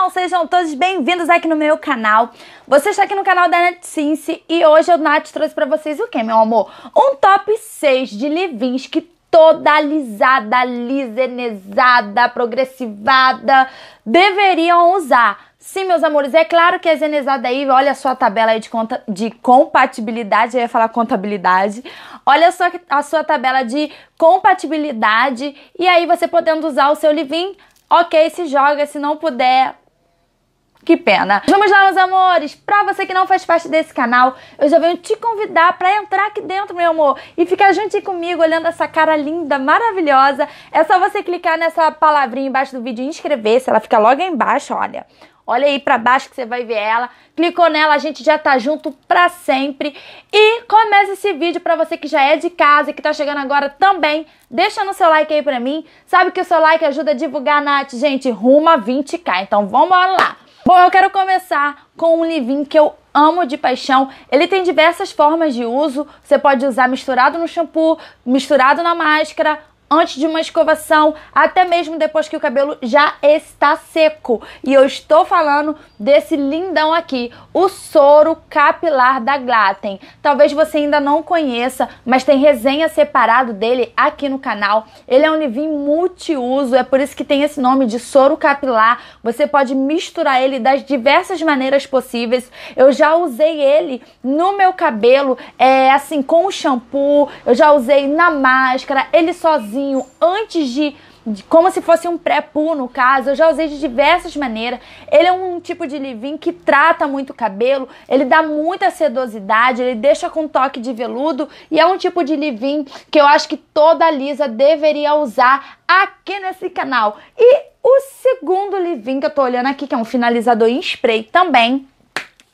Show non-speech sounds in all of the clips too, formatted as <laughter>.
pessoal, sejam todos bem-vindos aqui no meu canal. Você está aqui no canal da NetSense e hoje eu, Nath, trouxe para vocês o que, meu amor? Um top 6 de livins que toda alisada, lisenezada, progressivada, deveriam usar. Sim, meus amores, é claro que a é Zenezada aí, olha a sua tabela de, conta, de compatibilidade, eu ia falar contabilidade. Olha só a sua tabela de compatibilidade e aí você podendo usar o seu livin, ok, se joga, se não puder, que pena. Vamos lá, meus amores. Pra você que não faz parte desse canal, eu já venho te convidar para entrar aqui dentro, meu amor, e ficar juntinho comigo olhando essa cara linda, maravilhosa. É só você clicar nessa palavrinha embaixo do vídeo e inscrever-se. Ela fica logo aí embaixo, olha. Olha aí para baixo que você vai ver ela. Clicou nela, a gente já tá junto pra sempre. E começa esse vídeo para você que já é de casa e que tá chegando agora também. Deixa no seu like aí pra mim. Sabe que o seu like ajuda a divulgar a Nath. Gente, rumo a 20k. Então vamos lá. Bom, eu quero começar com um livinho que eu amo de paixão. Ele tem diversas formas de uso. Você pode usar misturado no shampoo, misturado na máscara, antes de uma escovação, até mesmo depois que o cabelo já está seco. E eu estou falando desse lindão aqui, o soro capilar da Glatten. Talvez você ainda não conheça, mas tem resenha separado dele aqui no canal. Ele é um livim multiuso, é por isso que tem esse nome de soro capilar. Você pode misturar ele das diversas maneiras possíveis. Eu já usei ele no meu cabelo, é assim, com o shampoo, eu já usei na máscara, ele sozinho antes de, de como se fosse um pré-poo no caso. Eu já usei de diversas maneiras. Ele é um tipo de leave-in que trata muito o cabelo, ele dá muita sedosidade, ele deixa com toque de veludo e é um tipo de leave-in que eu acho que toda lisa deveria usar aqui nesse canal. E o segundo leave-in que eu tô olhando aqui, que é um finalizador em spray também,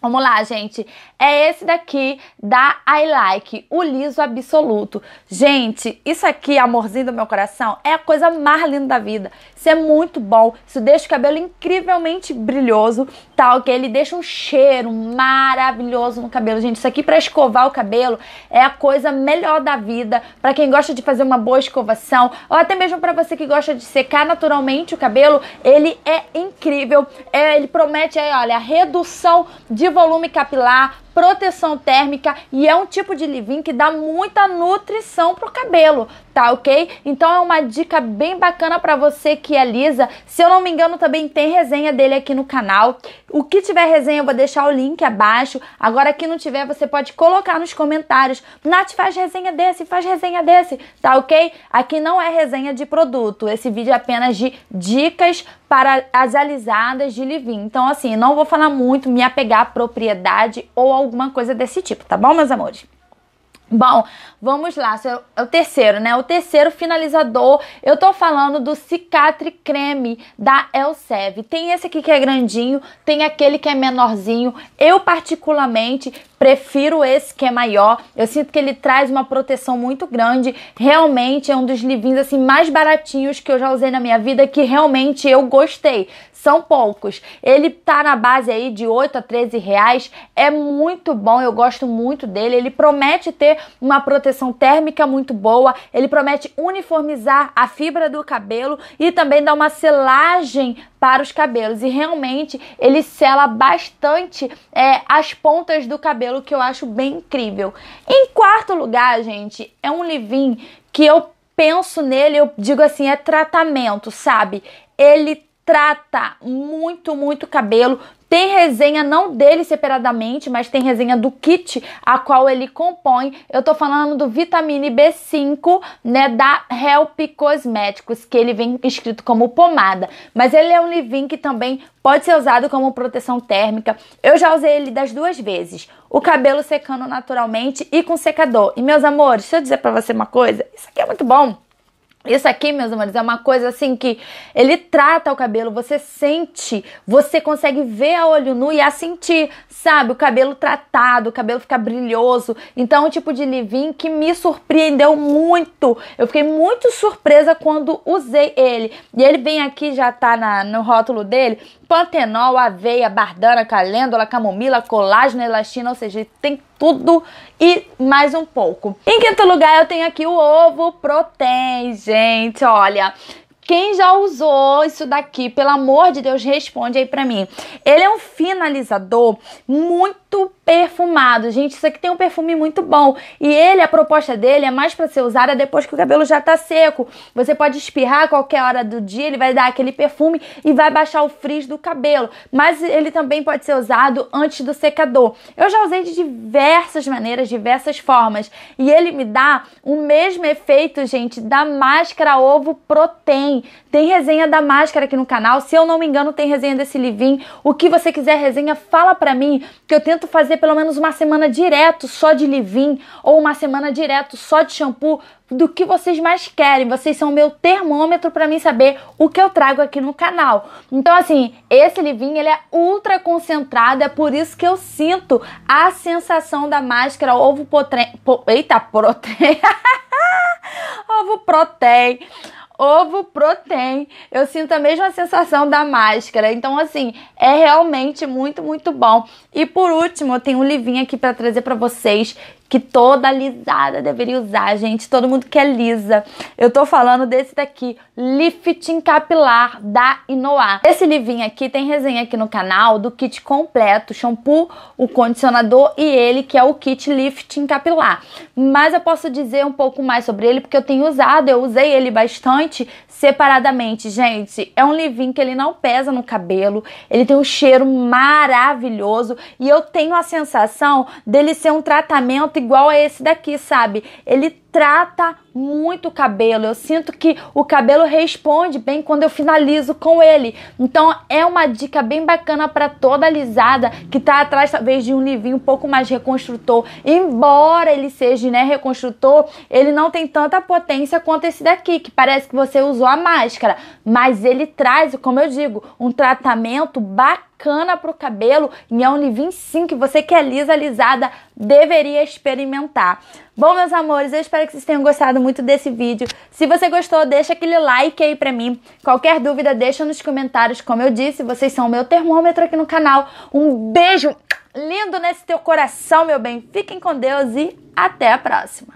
Vamos lá, gente. É esse daqui da I Like, o liso absoluto. Gente, isso aqui, amorzinho do meu coração, é a coisa mais linda da vida. Isso é muito bom. Isso deixa o cabelo incrivelmente brilhoso, tal tá, que ele deixa um cheiro maravilhoso no cabelo. Gente, isso aqui para escovar o cabelo é a coisa melhor da vida para quem gosta de fazer uma boa escovação, ou até mesmo para você que gosta de secar naturalmente o cabelo, ele é incrível. É, ele promete aí, olha, a redução de volume capilar, proteção térmica e é um tipo de leave-in que dá muita nutrição pro cabelo, tá ok? Então é uma dica bem bacana para você que é lisa. Se eu não me engano, também tem resenha dele aqui no canal. O que tiver resenha, eu vou deixar o link abaixo. Agora, que não tiver, você pode colocar nos comentários. Nath, faz resenha desse, faz resenha desse, tá ok? Aqui não é resenha de produto. Esse vídeo é apenas de dicas para as alisadas de leave Então, assim, não vou falar muito, me apegar à propriedade ou ao alguma coisa desse tipo, tá bom, meus amores? Bom, vamos lá, é o terceiro, né? O terceiro finalizador, eu tô falando do Cicatri Creme da Elsev. Tem esse aqui que é grandinho, tem aquele que é menorzinho. Eu particularmente prefiro esse que é maior. Eu sinto que ele traz uma proteção muito grande. Realmente é um dos livinhos assim mais baratinhos que eu já usei na minha vida que realmente eu gostei são poucos. Ele tá na base aí de 8 a 13 reais, é muito bom, eu gosto muito dele. Ele promete ter uma proteção térmica muito boa, ele promete uniformizar a fibra do cabelo e também dar uma selagem para os cabelos. E realmente ele sela bastante é, as pontas do cabelo, que eu acho bem incrível. Em quarto lugar, gente, é um livrinho que eu penso nele, eu digo assim, é tratamento, sabe? Ele trata muito, muito cabelo. Tem resenha não dele separadamente, mas tem resenha do kit a qual ele compõe. Eu tô falando do vitamine B5, né, da Help Cosméticos, que ele vem escrito como pomada, mas ele é um leave-in que também pode ser usado como proteção térmica. Eu já usei ele das duas vezes. O cabelo secando naturalmente e com secador. E meus amores, deixa eu dizer para você uma coisa, isso aqui é muito bom. Isso aqui, meus amores, é uma coisa assim que ele trata o cabelo, você sente, você consegue ver a olho nu e a sentir, sabe? O cabelo tratado, o cabelo fica brilhoso. Então, é um tipo de livinho que me surpreendeu muito. Eu fiquei muito surpresa quando usei ele. E ele vem aqui, já tá na, no rótulo dele, pantenol, aveia, bardana, calêndula, camomila, colágeno, elastina, ou seja, tem tudo e mais um pouco. Em quinto lugar, eu tenho aqui o ovo protein, gente, olha. Quem já usou isso daqui, pelo amor de Deus, responde aí pra mim. Ele é um finalizador muito perfumado. Gente, isso aqui tem um perfume muito bom. E ele, a proposta dele é mais para ser usada depois que o cabelo já tá seco. Você pode espirrar a qualquer hora do dia, ele vai dar aquele perfume e vai baixar o frizz do cabelo. Mas ele também pode ser usado antes do secador. Eu já usei de diversas maneiras, diversas formas. E ele me dá o mesmo efeito, gente, da máscara ovo proteína. Tem resenha da máscara aqui no canal. Se eu não me engano, tem resenha desse livim, O que você quiser resenha, fala pra mim, que eu tento fazer pelo menos uma semana direto só de livim, ou uma semana direto só de shampoo do que vocês mais querem. Vocês são meu termômetro para mim saber o que eu trago aqui no canal. Então, assim, esse livim ele é ultra concentrado, é por isso que eu sinto a sensação da máscara ovo potre... Po... Eita, protein... <laughs> ovo protein Ovo Protein. Eu sinto a mesma sensação da máscara. Então, assim, é realmente muito, muito bom. E por último, eu tenho um livrinho aqui para trazer para vocês que toda lisada deveria usar, gente. Todo mundo que é lisa. Eu tô falando desse daqui, Lifting Capilar da Inoa. Esse livrinho aqui tem resenha aqui no canal do kit completo, shampoo, o condicionador e ele que é o kit Lifting Capilar. Mas eu posso dizer um pouco mais sobre ele porque eu tenho usado, eu usei ele bastante separadamente, gente. É um livrinho que ele não pesa no cabelo, ele tem um cheiro maravilhoso e eu tenho a sensação dele ser um tratamento igual a esse daqui, sabe? Ele trata muito o cabelo. Eu sinto que o cabelo responde bem quando eu finalizo com ele. Então é uma dica bem bacana para toda alisada que tá atrás talvez de um livinho um pouco mais reconstrutor. Embora ele seja, né, reconstrutor, ele não tem tanta potência quanto esse daqui, que parece que você usou a máscara, mas ele traz, como eu digo, um tratamento bacana pro cabelo e é um livinho sim que você que é lisa alisada deveria experimentar. Bom, meus amores, eu espero espero que vocês tenham gostado muito desse vídeo. Se você gostou, deixa aquele like aí pra mim. Qualquer dúvida, deixa nos comentários. Como eu disse, vocês são o meu termômetro aqui no canal. Um beijo lindo nesse teu coração, meu bem. Fiquem com Deus e até a próxima.